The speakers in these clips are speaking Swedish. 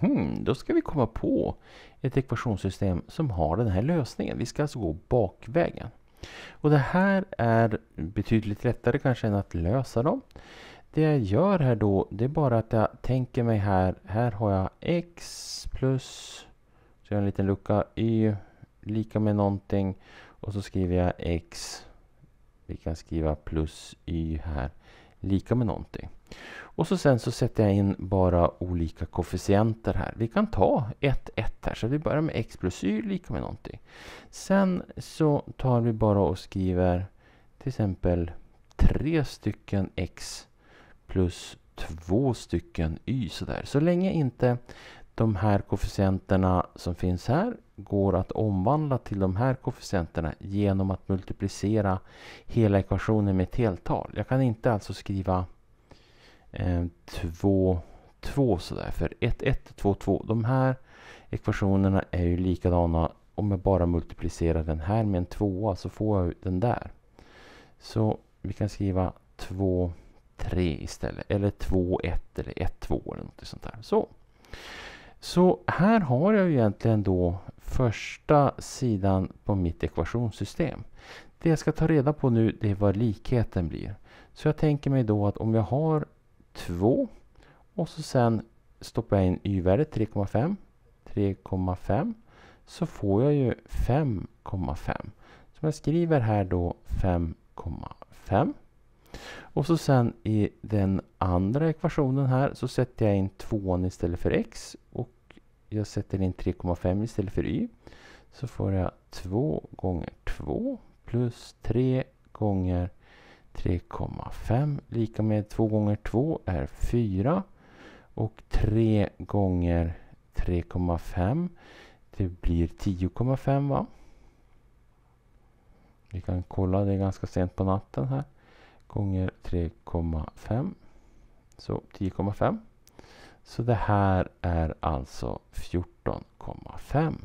Hmm, då ska vi komma på ett ekvationssystem som har den här lösningen. Vi ska alltså gå bakvägen. Och det här är betydligt lättare kanske än att lösa dem. Det jag gör här då, det är bara att jag tänker mig här, här har jag x plus, så jag har en liten lucka, y lika med någonting och så skriver jag x, vi kan skriva plus y här, lika med någonting. Och så sen så sätter jag in bara olika koefficienter här. Vi kan ta 1, 1 här, så vi börjar med x plus y lika med någonting. Sen så tar vi bara och skriver till exempel tre stycken x plus två stycken y. Sådär. Så länge inte de här koefficienterna som finns här går att omvandla till de här koefficienterna genom att multiplicera hela ekvationen med ett heltal. Jag kan inte alltså skriva 2, eh, 2 sådär. För 1, 1, 2, 2. De här ekvationerna är ju likadana. Om jag bara multiplicerar den här med en tvåa så får jag den där. Så vi kan skriva 2, 3 istället. Eller 2, 1 eller 1, 2 eller något sånt där. Så. Så här har jag ju egentligen då första sidan på mitt ekvationssystem. Det jag ska ta reda på nu det är vad likheten blir. Så jag tänker mig då att om jag har 2 och så sen stoppar jag in y-värdet 3,5, 3,5 så får jag ju 5,5. Så jag skriver här då 5,5. Och så sen i den andra ekvationen här så sätter jag in 2 istället för x och jag sätter in 3,5 istället för y. Så får jag 2 gånger 2 plus 3 gånger 3,5 lika med 2 gånger 2 är 4. Och 3 gånger 3,5 det blir 10,5 va? Vi kan kolla, det är ganska sent på natten här. Gånger 3,5. Så 10,5. Så det här är alltså 14,5.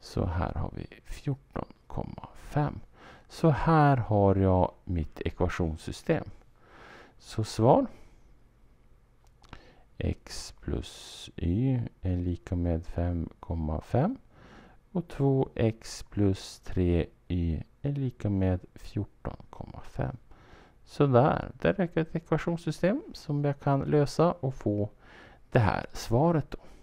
Så här har vi 14,5. Så här har jag mitt ekvationssystem. Så svar x plus y är lika med 5,5 och 2x plus 3y är lika med 14,5. Så där, det räcker ett ekvationssystem som jag kan lösa och få det här svaret. då.